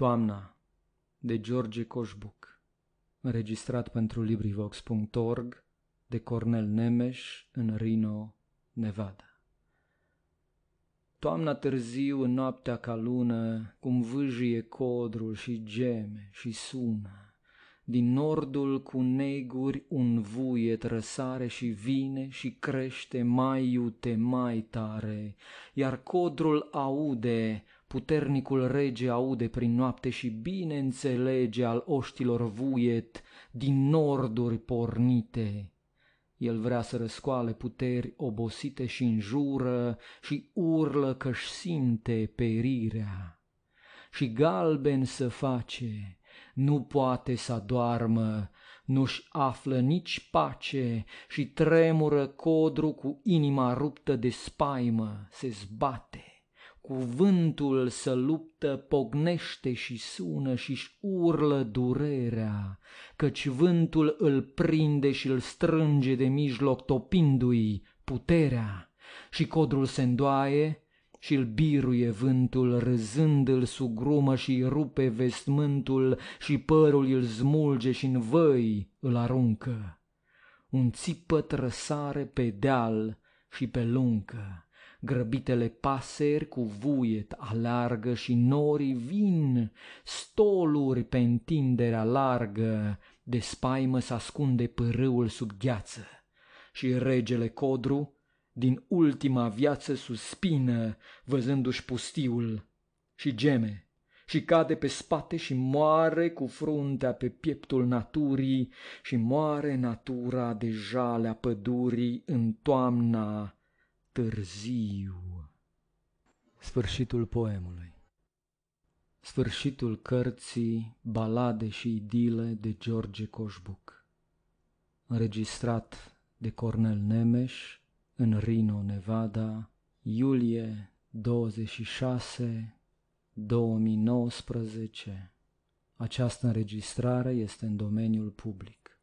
Toamna de George Coșbuc Înregistrat pentru LibriVox.org de Cornel Nemes în Reno, Nevada Toamna târziu în noaptea ca lună, Cum vâjie codrul și geme și sună, Din nordul cu neguri un vuiet trăsare și vine și crește mai iute mai tare, Iar codrul aude Puternicul rege aude prin noapte și bine înțelege al oștilor vuiet din norduri pornite. El vrea să răscoale puteri obosite și înjură și urlă că-și simte perirea. Și galben să face, nu poate să doarmă, nu-și află nici pace și tremură codru cu inima ruptă de spaimă, se zbate Cuvântul să luptă, pognește și sună și-și urlă durerea, căci vântul îl prinde și îl strânge de mijloc, topindu-i puterea. Și codrul se îndoaie și îl biruie vântul, râzând îl sugrumă și rupe vestmântul și părul îl smulge și în văi îl aruncă. Un țipăt răsare pe deal și pe luncă grăbitele paseri cu vuiet alargă și norii vin, stoluri pe întinderea largă, de spaimă s-ascunde pârâul sub gheață. Și regele Codru, din ultima viață suspină, văzându-și pustiul, și geme, și cade pe spate și moare cu fruntea pe pieptul naturii și moare natura de jalea pădurii în toamna târziu. Sfârșitul poemului Sfârșitul cărții Balade și idile de George Coșbuc Înregistrat de Cornel Nemes în Reno, Nevada, iulie 26 2019. Această înregistrare este în domeniul public.